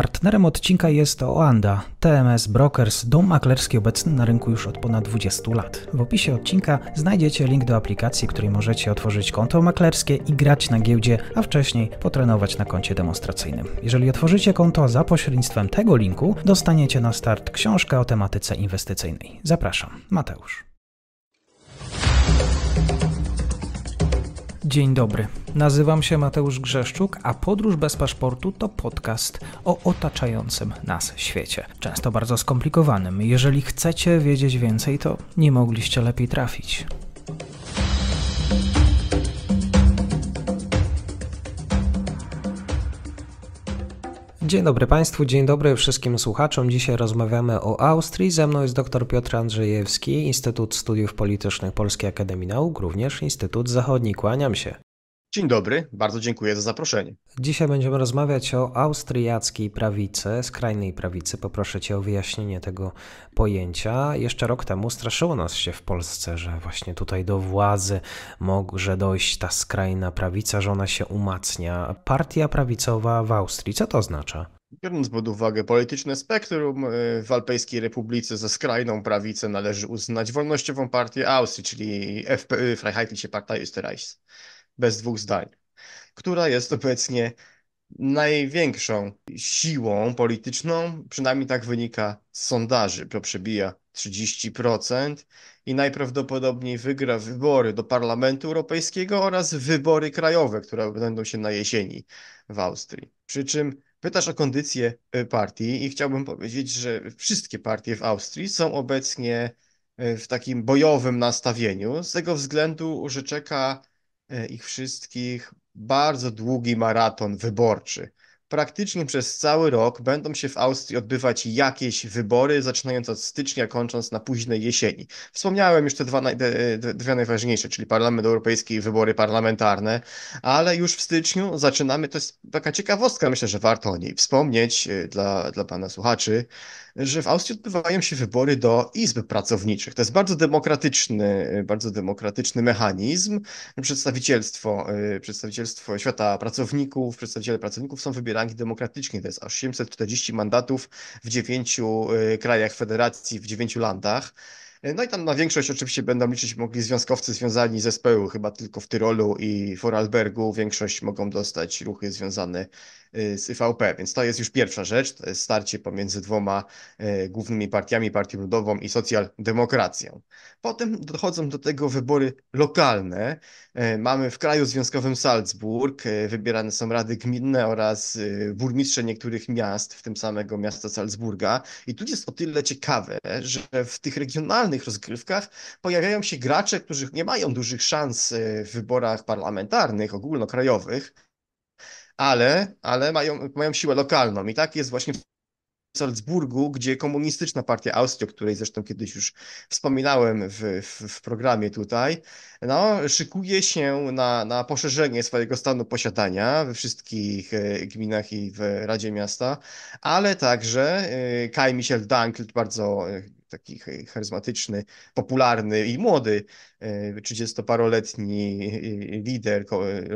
Partnerem odcinka jest Oanda, TMS Brokers, dom maklerski obecny na rynku już od ponad 20 lat. W opisie odcinka znajdziecie link do aplikacji, w której możecie otworzyć konto maklerskie i grać na giełdzie, a wcześniej potrenować na koncie demonstracyjnym. Jeżeli otworzycie konto za pośrednictwem tego linku, dostaniecie na start książkę o tematyce inwestycyjnej. Zapraszam, Mateusz. Dzień dobry, nazywam się Mateusz Grzeszczuk, a Podróż bez paszportu to podcast o otaczającym nas świecie, często bardzo skomplikowanym. Jeżeli chcecie wiedzieć więcej, to nie mogliście lepiej trafić. Dzień dobry Państwu, dzień dobry wszystkim słuchaczom. Dzisiaj rozmawiamy o Austrii. Ze mną jest dr Piotr Andrzejewski, Instytut Studiów Politycznych Polskiej Akademii Nauk, również Instytut Zachodni. Kłaniam się. Dzień dobry, bardzo dziękuję za zaproszenie. Dzisiaj będziemy rozmawiać o austriackiej prawicy, skrajnej prawicy. Poproszę Cię o wyjaśnienie tego pojęcia. Jeszcze rok temu straszyło nas się w Polsce, że właśnie tutaj do władzy może dojść ta skrajna prawica, że ona się umacnia. Partia prawicowa w Austrii, co to oznacza? Biorąc pod uwagę polityczne spektrum, y, w Alpejskiej Republice za skrajną prawicę należy uznać Wolnościową Partię Austrii, czyli FPÖ, y, Freiheitliche Partei Österreichs bez dwóch zdań, która jest obecnie największą siłą polityczną, przynajmniej tak wynika z sondaży, to przebija 30% i najprawdopodobniej wygra wybory do Parlamentu Europejskiego oraz wybory krajowe, które będą się na jesieni w Austrii. Przy czym pytasz o kondycję e, partii i chciałbym powiedzieć, że wszystkie partie w Austrii są obecnie e, w takim bojowym nastawieniu, z tego względu, że czeka E, ich wszystkich bardzo długi maraton wyborczy. Praktycznie przez cały rok będą się w Austrii odbywać jakieś wybory, zaczynając od stycznia, kończąc na późnej jesieni. Wspomniałem już te dwa, naj, najważniejsze, czyli Parlament Europejski i wybory parlamentarne, ale już w styczniu zaczynamy, to jest taka ciekawostka, myślę, że warto o niej wspomnieć e, dla, dla Pana słuchaczy że w Austrii odbywają się wybory do izb pracowniczych. To jest bardzo demokratyczny, y, bardzo demokratyczny mechanizm. Przedstawicielstwo, y, przedstawicielstwo świata pracowników, przedstawiciele pracowników są wybierani demokratycznie. To jest aż 740 mandatów w dziewięciu y, krajach federacji, w dziewięciu landach. No i tam na większość oczywiście będą liczyć mogli związkowcy związani z zespołu, chyba tylko w Tyrolu i Vorarlbergu większość mogą dostać ruchy związane Y, z IVP. Więc to jest już pierwsza rzecz, to jest starcie pomiędzy dwoma y, głównymi partiami, Partią Ludową i Socjaldemokracją. Potem dochodzą do tego wybory lokalne. Y, mamy w kraju związkowym Salzburg, wybierane są rady gminne oraz burmistrze niektórych miast, w tym samego miasta Salzburga. I tu jest o tyle ciekawe, że w tych regionalnych rozgrywkach pojawiają się gracze, którzy nie mają dużych szans w wyborach parlamentarnych, ogólnokrajowych, ale, ale mają, mają siłę lokalną. I tak jest właśnie w Salzburgu, gdzie komunistyczna partia Austrii, o której zresztą kiedyś już wspominałem w, w, w, programie tutaj, no, szykuje się na, na poszerzenie swojego stanu posiadania we wszystkich e, gminach i w Radzie Miasta, ale także e, Kai Michel Dankl, bardzo e, taki charyzmatyczny, popularny i młody 30-paroletni e, e, e, lider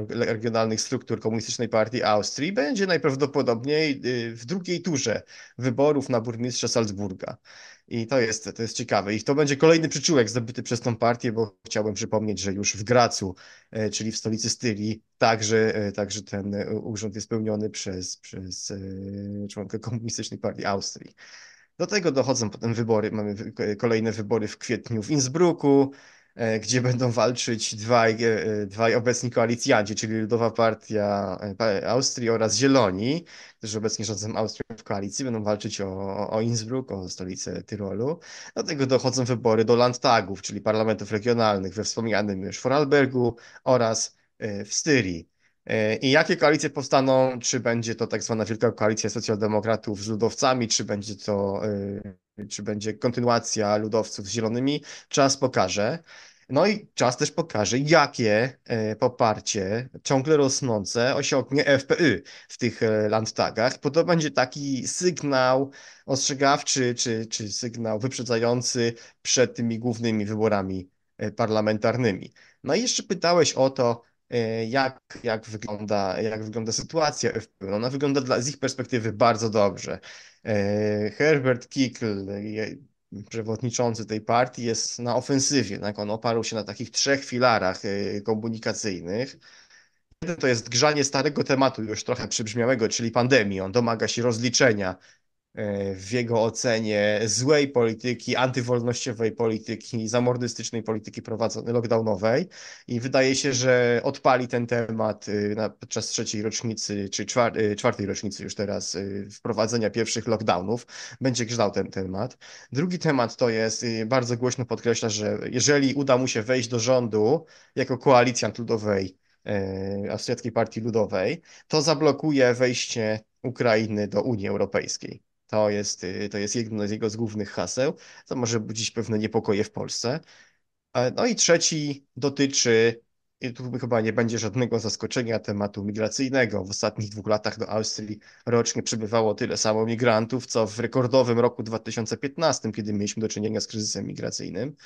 regionalnych struktur Komunistycznej Partii Austrii będzie najprawdopodobniej w drugiej turze wyborów na burmistrza Salzburga. I to jest, to jest ciekawe. I to będzie kolejny przyczółek zdobyty przez tą partię, bo chciałbym przypomnieć, że już w Gracu, czyli w stolicy Styrii, także, także ten urząd jest pełniony przez, przez członka Komunistycznej Partii Austrii. Do tego dochodzą potem wybory. Mamy kolejne wybory w kwietniu w Innsbrucku, e, gdzie będą walczyć dwaj, e, dwaj obecni koalicjanci, czyli Ludowa Partia e, Austrii oraz Zieloni, którzy obecnie rządzą Austrią w koalicji, będą walczyć o, o Innsbruck, o stolicę Tyrolu. Do tego dochodzą wybory do Landtagów, czyli parlamentów regionalnych we wspomnianym już Vorarlbergu oraz w Styrii. E, I jakie koalicje powstaną? Czy będzie to tak zwana wielka koalicja socjaldemokratów z ludowcami, czy będzie to e, czy będzie kontynuacja ludowców z zielonymi? Czas pokaże. No i czas też pokaże, jakie e, poparcie ciągle rosnące osiągnie FPÖ y w tych landtagach, bo to będzie taki sygnał ostrzegawczy czy, czy sygnał wyprzedzający przed tymi głównymi wyborami parlamentarnymi. No i jeszcze pytałeś o to, E, jak, jak, wygląda, jak wygląda sytuacja FPU. E, ona wygląda dla, z ich perspektywy bardzo dobrze. E, Herbert Kickl, przewodniczący tej partii, jest na ofensywie. Tak? On oparł się na takich trzech filarach komunikacyjnych. Jeden to jest grzanie starego tematu, już trochę przybrzmiałego, czyli pandemii. On domaga się rozliczenia E, w jego ocenie złej polityki, antywolnościowej polityki, zamordystycznej polityki prowadzonej lockdownowej i wydaje się, że odpali ten temat y, na, podczas trzeciej rocznicy, czy czwartej, y, czwartej rocznicy już teraz y, wprowadzenia pierwszych lockdownów, będzie grzał ten temat. Drugi temat to jest, bardzo głośno podkreśla, że jeżeli uda mu się wejść do rządu jako koalicjant ludowej, e, Austriackiej Partii Ludowej, to zablokuje wejście Ukrainy do Unii Europejskiej. To jest, y, to jest jedno z jego z głównych haseł, co może budzić pewne niepokoje w Polsce. E, no i trzeci dotyczy, i tu chyba nie będzie żadnego zaskoczenia, tematu migracyjnego. W ostatnich dwóch latach do Austrii rocznie przybywało tyle samo migrantów, co w rekordowym roku 2015, kiedy mieliśmy do czynienia z kryzysem migracyjnym.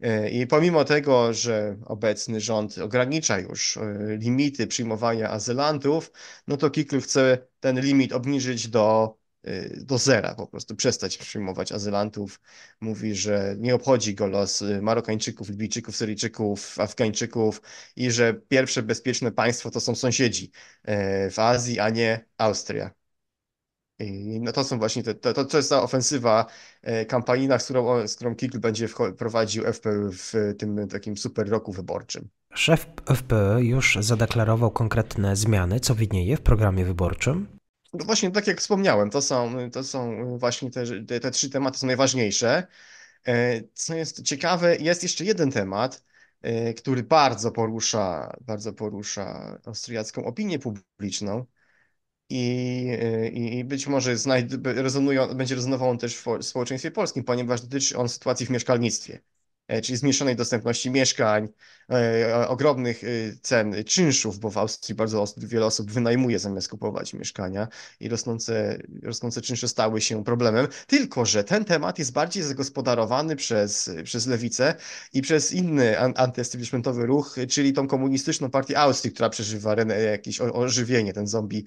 E, I pomimo tego, że obecny rząd ogranicza już e, limity przyjmowania azylantów, no to KIKL chce ten limit obniżyć do Y, do zera po prostu, przestać przyjmować azylantów. Mówi, że nie obchodzi go los y, Marokańczyków, Libijczyków, Syryjczyków, Afgańczyków i że pierwsze bezpieczne państwo to są sąsiedzi y, w Azji, a nie Austria. I no to są właśnie te, to, to jest ta ofensywa kampanijna, z którą, z którą Kikl będzie prowadził FPÖ w tym takim super roku wyborczym. Szef FPÖ już zadeklarował konkretne zmiany, co widnieje w programie wyborczym. No właśnie, tak jak wspomniałem, to są, to są właśnie te, te, trzy tematy są najważniejsze. E, co jest ciekawe, jest jeszcze jeden temat, e, który bardzo porusza, bardzo porusza austriacką opinię publiczną i, e, i być może znaj- rezonują, będzie rezonował on też w społeczeństwie polskim, ponieważ dotyczy on sytuacji w mieszkalnictwie. E, czyli zmniejszonej dostępności mieszkań, e, ogromnych e, cen czynszów, bo w Austrii bardzo wiele osób wynajmuje zamiast kupować mieszkania i rosnące, rosnące czynsze stały się problemem. Tylko, że ten temat jest bardziej zagospodarowany przez, przez lewicę i przez inny antyestablishmentowy ruch, czyli tą komunistyczną partię Austrii, która przeżywa jakieś ożywienie, ten zombie,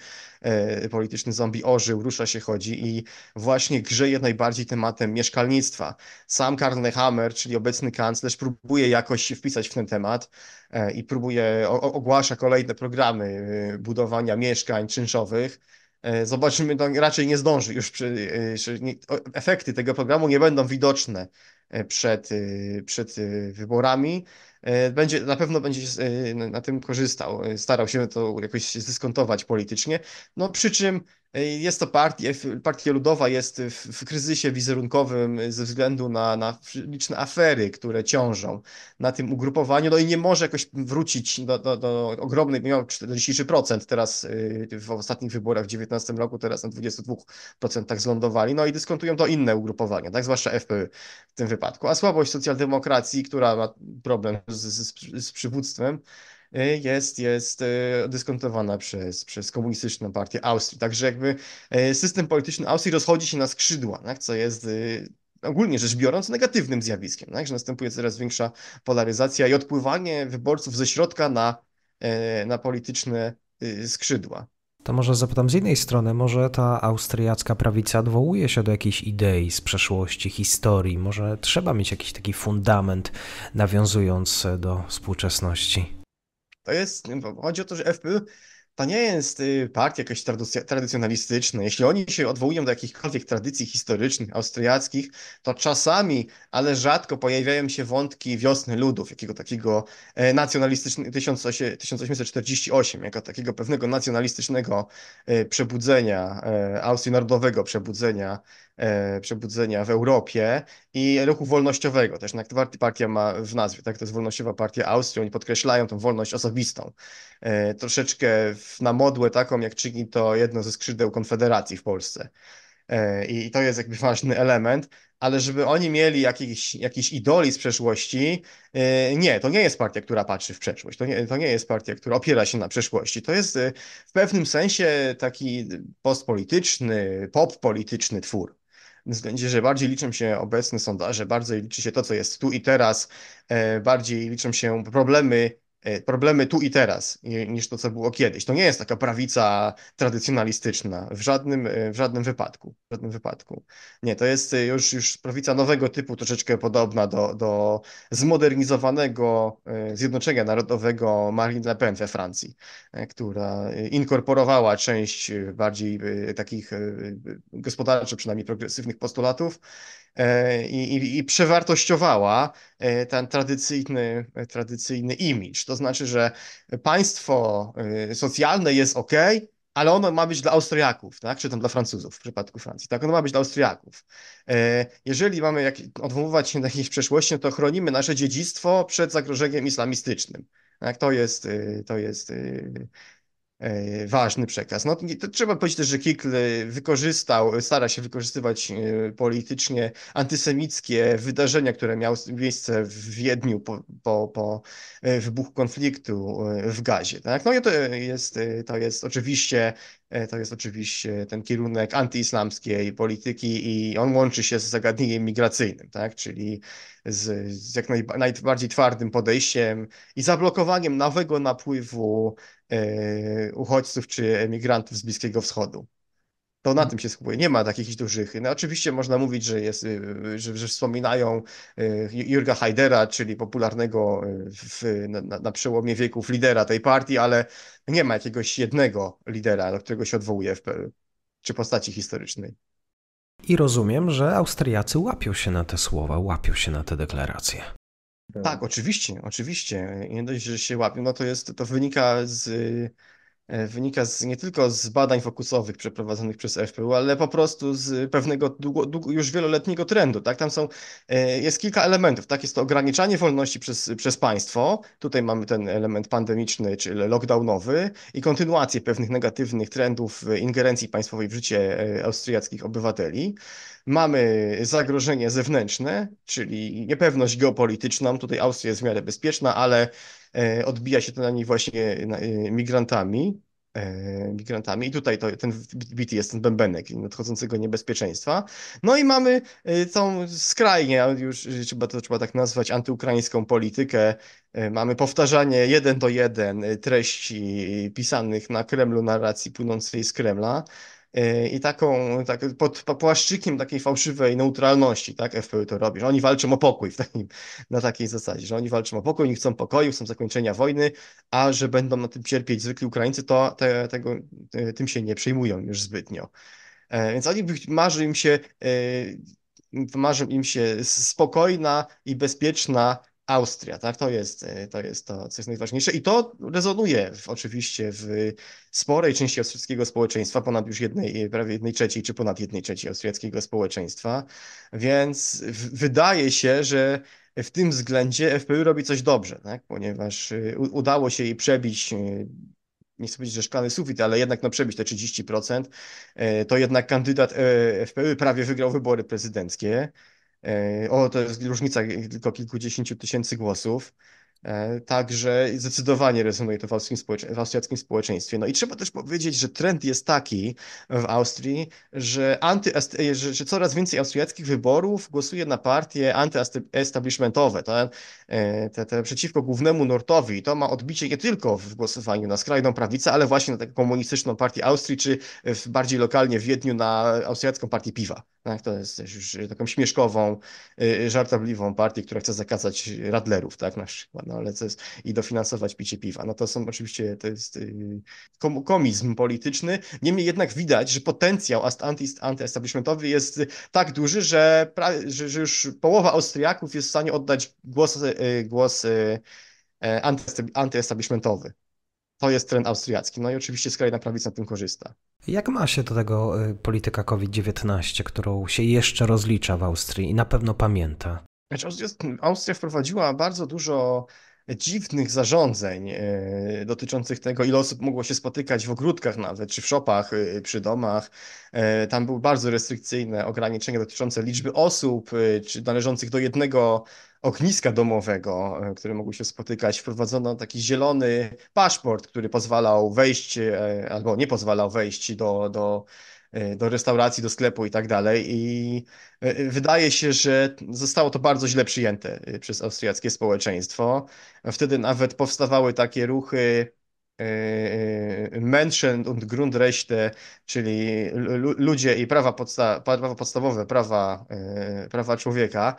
polityczny zombie ożył, rusza się, chodzi i właśnie grzeje najbardziej tematem mieszkalnictwa. Sam Karl Nehammer, czyli obecny ten kanclerz próbuje jakoś się wpisać w ten temat e, i próbuje, ogłasza kolejne programy e, budowania mieszkań czynszowych. E, zobaczymy, to no, raczej nie zdąży już. Przy, efekty tego programu nie będą widoczne przed, przed wyborami. Będzie, na pewno będzie na tym korzystał, starał się to jakoś zdyskontować politycznie. No przy czym jest to partia, partia ludowa jest w, w, kryzysie wizerunkowym ze względu na, na, liczne afery, które ciążą na tym ugrupowaniu, no i nie może jakoś wrócić do, do, do ogromnej, miał 43% teraz y, w ostatnich wyborach w 2019 roku, teraz na 22% zlądowali, no i dyskontują to inne ugrupowania, tak, zwłaszcza FPÖ w tym wypadku. A słabość socjaldemokracji, która ma problem z, z, z przywództwem, jest, jest e, dyskontowana przez, przez komunistyczną partię Austrii. Także jakby e, system polityczny Austrii rozchodzi się na skrzydła, tak? co jest e, ogólnie rzecz biorąc, negatywnym zjawiskiem, tak? że następuje coraz większa polaryzacja i odpływanie wyborców ze środka na, na polityczne skrzydła. To może zapytam z jednej strony, może ta austriacka prawica odwołuje się do jakiejś idei z przeszłości, historii, może trzeba mieć jakiś taki fundament nawiązujący do współczesności. To jest, chodzi o to, że FPÖ to nie jest y, partia jakaś tradycjonalistyczna. Jeśli oni się odwołują do jakichkolwiek tradycji historycznych, austriackich, to czasami, ale rzadko pojawiają się wątki wiosny ludów, jakiego takiego e, nacjonalistycznego 1848, jako takiego pewnego nacjonalistycznego e, przebudzenia, e, austrii narodowego przebudzenia E, przebudzenia w Europie i ruchu wolnościowego. Też Nachtwarty Partia ma w nazwie, tak? To jest Wolnościowa Partia Austrii. Oni podkreślają tą wolność osobistą. E, troszeczkę na modłę taką, jak czyni to jedno ze skrzydeł Konfederacji w Polsce. E, I to jest jakby ważny element, ale żeby oni mieli jakiś, jakiś idoli z przeszłości, nie, to nie jest partia, która patrzy w przeszłość, to nie, to nie jest partia, która opiera się na przeszłości. To jest w pewnym sensie taki postpolityczny, pop polityczny twór względzie, że bardziej liczą się obecne sondaże, bardziej liczy się to, co jest tu i teraz, e, bardziej liczą się problemy Y, problemy tu i teraz y, niż to, co było kiedyś. To nie jest taka prawica tradycjonalistyczna w żadnym, y, w żadnym wypadku. W żadnym wypadku. Nie, to jest już, już prawica nowego typu, troszeczkę podobna do, do zmodernizowanego Zjednoczenia Narodowego Marine Le Pen we Francji, która inkorporowała część bardziej takich gospodarczo, przynajmniej progresywnych postulatów E, i, i, i przewartościowała e, ten tradycyjny, e, tradycyjny imidż. To znaczy, że państwo socjalne jest ok, ale ono ma być dla Austriaków, tak? czy tam dla Francuzów w przypadku Francji. Tak, ono ma być dla Austriaków. Jeżeli mamy jak, odwoływać się do jakiejś przeszłości, no to chronimy nasze dziedzictwo przed zagrożeniem islamistycznym. Tak? To jest, to jest E, ważny przekaz. No, to trzeba powiedzieć też, że Kikl e, wykorzystał, stara się wykorzystywać e, politycznie antysemickie wydarzenia, które miały miejsce w Wiedniu po, po, po wybuchu konfliktu w Gazie. Tak? No i to jest, to jest oczywiście to jest oczywiście ten kierunek antyislamskiej polityki i on łączy się z zagadnieniem migracyjnym, tak? czyli z, z jak naj, najbardziej twardym podejściem i zablokowaniem nowego napływu E, uchodźców czy emigrantów z Bliskiego Wschodu. To na mhm. tym się skupuje. Nie ma takich dużych. No oczywiście można mówić, że, jest, y, że, że wspominają y, Jurga Hajdera, czyli popularnego y, w, na, na, przełomie wieków lidera tej partii, ale nie ma jakiegoś jednego lidera, do którego się odwołuje w, czy postaci historycznej. I rozumiem, że Austriacy łapią się na te słowa, łapią się na te deklaracje. Tak, oczywiście, oczywiście. nie dość, że się łapią, no to jest, to wynika z, e, wynika z, nie tylko z badań fokusowych przeprowadzonych przez FPU, ale po prostu z pewnego długo, długo, już wieloletniego trendu. Tak? Tam są, e, jest kilka elementów. Tak? Jest to ograniczanie wolności przez, przez państwo. Tutaj mamy ten element pandemiczny, czyli lockdownowy i kontynuację pewnych negatywnych trendów ingerencji państwowej w życie e, austriackich obywateli. Mamy zagrożenie zewnętrzne, czyli niepewność geopolityczną. Tutaj Austria jest w miarę bezpieczna, ale e, odbija się to na niej właśnie e, migrantami e, migrantami. I tutaj to, ten bity jest ten bębenek nadchodzącego niebezpieczeństwa. No i mamy tą skrajnie, już trzeba to trzeba tak nazwać, antyukraińską politykę. Mamy powtarzanie jeden do jeden treści pisanych na Kremlu, narracji płynącej z Kremla. E, i taką, tak, pod płaszczykiem takiej fałszywej neutralności, tak, FPÖ to robi, że oni walczą o pokój takim, na takiej zasadzie, że oni walczą o pokój, nie chcą pokoju, chcą zakończenia wojny, a że będą na tym cierpieć zwykli Ukraińcy, to te, tego, tym się nie przejmują już zbytnio. E, więc oni marzy im się e, marzą im się spokojna i bezpieczna Austria, tak? To jest, e, to jest to, co jest najważniejsze. I to rezonuje w, oczywiście w sporej części austriackiego społeczeństwa, ponad już jednej, e, prawie jednej trzeciej, czy ponad jednej trzeciej austriackiego społeczeństwa. Więc w, wydaje się, że w tym względzie FPU robi coś dobrze, tak? ponieważ e, u, udało się jej przebić nie chcę powiedzieć, że szklany sufit, ale jednak no, przebić te 30%, to jednak kandydat FPÖ prawie wygrał wybory prezydenckie. E, o, to jest różnica tylko kilkudziesięciu tysięcy głosów. E, także zdecydowanie rezonuje to w, w austriackim społeczeństwie. No i trzeba też powiedzieć, że trend jest taki w Austrii, że, anty e, że, że coraz więcej austriackich wyborów głosuje na partie antyestablishmentowe, te, te, te przeciwko głównemu nurtowi. to ma odbicie nie tylko w głosowaniu na skrajną prawicę, ale właśnie na taką komunistyczną partię Austrii, czy w, bardziej lokalnie w Wiedniu na austriacką partię piwa. Tak? To jest już taką śmieszkową, e, żartobliwą partię, która chce zakazać radlerów, tak? Na przykład no ale co jest, i dofinansować picie piwa. No to są oczywiście, to jest y, komizm polityczny. Niemniej jednak widać, że potencjał antyestablishmentowy jest tak duży, że, że, że już połowa Austriaków jest w stanie oddać głos, y, głos y, e, antyestablishmentowy. To jest trend austriacki. No i oczywiście skrajna prawica na tym korzysta. Jak ma się do tego polityka COVID-19, którą się jeszcze rozlicza w Austrii i na pewno pamięta? Znaczy, Austria wprowadziła bardzo dużo dziwnych zarządzeń e, dotyczących tego, ile osób mogło się spotykać w ogródkach nawet, czy w szopach e, przy domach. E, tam były bardzo restrykcyjne ograniczenia dotyczące liczby osób, czy należących do jednego ogniska domowego, które mogły się spotykać. Wprowadzono taki zielony paszport, który pozwalał wejść albo nie pozwalał wejść do, do Y, do restauracji, do sklepu i tak dalej. I y, y, wydaje się, że zostało to bardzo źle przyjęte przez austriackie społeczeństwo. Wtedy nawet powstawały takie ruchy E, e, Menschen und Grundrechte, czyli ludzie i prawa, podsta prawa podstawowe, prawa, e, prawa człowieka,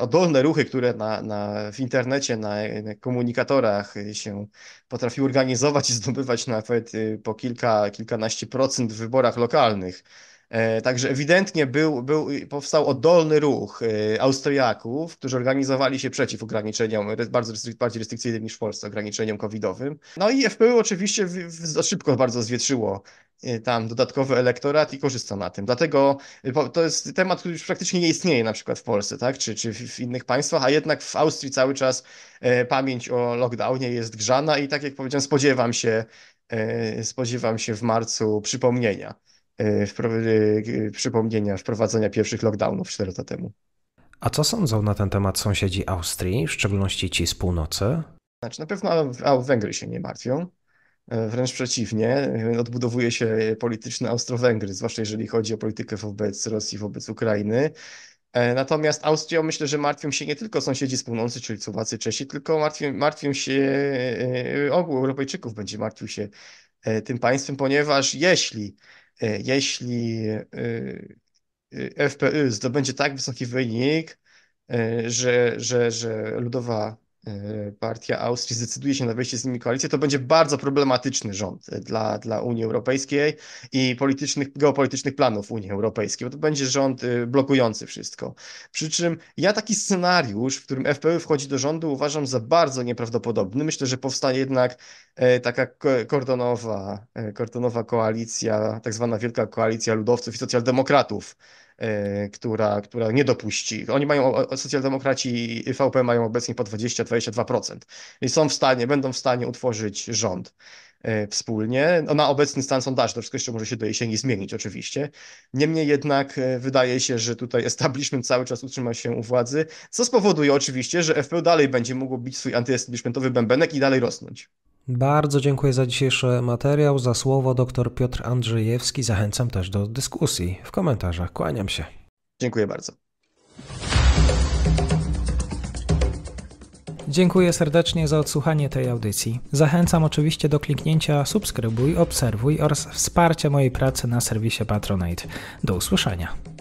odolne ruchy, które na, na, w internecie, na komunikatorach się potrafi organizować i zdobywać nawet y, po kilka, kilkanaście procent w wyborach lokalnych. E, także ewidentnie był, był, powstał oddolny ruch e, Austriaków, którzy organizowali się przeciw ograniczeniom, bardzo restryk, bardziej restrykcyjnym niż w Polsce, ograniczeniom covidowym. No i FPÖ oczywiście w, w, szybko bardzo zwietrzyło e, tam dodatkowy elektorat i korzysta na tym. Dlatego to jest temat, który już praktycznie nie istnieje na przykład w Polsce, tak? czy, czy w innych państwach, a jednak w Austrii cały czas pamięć o lockdownie jest grzana i tak jak powiedziałem, spodziewam się, spodziewam się w marcu przypomnienia. E, e, przypomnienia wprowadzenia pierwszych lockdownów 4 lata temu. A co sądzą na ten temat sąsiedzi Austrii, w szczególności ci z północy? Znaczy, na pewno Węgry się nie martwią. E, wręcz przeciwnie, odbudowuje się polityczne Austro-Węgry, zwłaszcza jeżeli chodzi o politykę wobec Rosji, wobec Ukrainy. Natomiast Austrią myślę, że martwią się nie tylko sąsiedzi z północy, czyli Słowacy, Czesi, tylko martwią, martwią się ogół Europejczyków, będzie martwił się tym państwem, ponieważ jeśli E, jeśli e, e, FPÖ y zdobędzie tak wysoki wynik, że, że, że Ludowa E, partia Austrii zdecyduje się na wejście z nimi koalicję, to będzie bardzo problematyczny rząd e, dla, dla Unii Europejskiej i politycznych, geopolitycznych planów Unii Europejskiej, bo to będzie rząd e, blokujący wszystko. Przy czym ja taki scenariusz, w którym FPÖ wchodzi do rządu, uważam za bardzo nieprawdopodobny. Myślę, że powstanie jednak taka kordonowa, kordonowa koalicja, tak zwana Wielka Koalicja Ludowców i Socjaldemokratów, E, która, która nie dopuści. Oni mają, socjaldemokraci i VP mają obecnie po 20-22%. I są w stanie, będą w stanie utworzyć rząd e, wspólnie. No, na obecny stan sondaży to wszystko jeszcze może się do jesieni zmienić oczywiście. Niemniej jednak e, wydaje się, że tutaj establishment cały czas utrzyma się u władzy, co spowoduje oczywiście, że FPÖ dalej będzie mógł bić swój antyestablishmentowy bębenek i dalej rosnąć. Bardzo dziękuję za dzisiejszy materiał, za słowo dr Piotr Andrzejewski. Zachęcam też do dyskusji w komentarzach. Kłaniam się. Dziękuję bardzo. Dziękuję serdecznie za odsłuchanie tej audycji. Zachęcam oczywiście do kliknięcia subskrybuj, obserwuj oraz wsparcia mojej pracy na serwisie Patronite. Do usłyszenia.